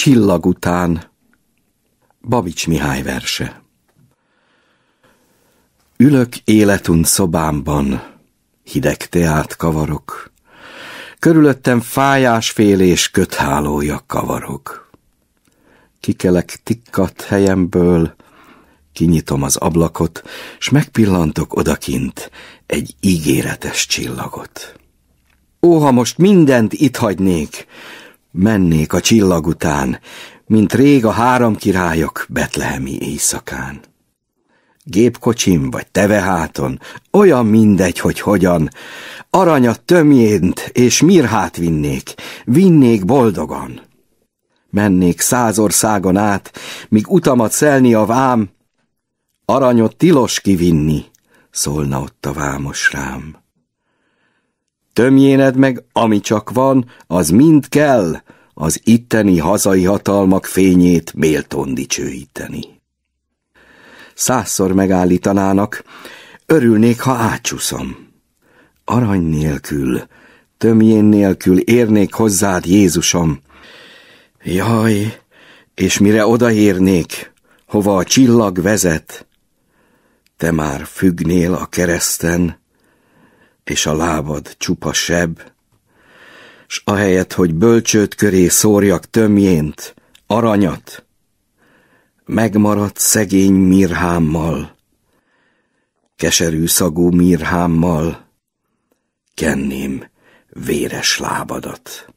Csillag után Babics Mihály verse Ülök életünk szobámban, hideg teát kavarok, körülöttem fájásfél és köthálója kavarok. Kikelek tikkat helyemből, kinyitom az ablakot, s megpillantok odakint egy ígéretes csillagot. Ó, ha most mindent itt hagynék, Mennék a csillag után, mint rég a három királyok betlehemi éjszakán. Gépkocsim vagy teveháton, olyan mindegy, hogy hogyan, aranyat tömjént és mirhát vinnék, vinnék boldogan. Mennék száz országon át, míg utamat szelni a vám, aranyot tilos kivinni, szólna ott a vámos rám. Tömjéned meg, ami csak van, az mind kell az itteni hazai hatalmak fényét méltón dicsőíteni. Százszor megállítanának, örülnék, ha átsúszom. Arany nélkül, tömjén nélkül érnék hozzád, Jézusom. Jaj, és mire odaérnék, hova a csillag vezet, te már függnél a kereszten, és a lábad csupa seb, s ahelyett, hogy bölcsőt köré szórjak tömjént, aranyat, megmaradt szegény mirhámmal, keserű szagú mirhámmal, kenném véres lábadat.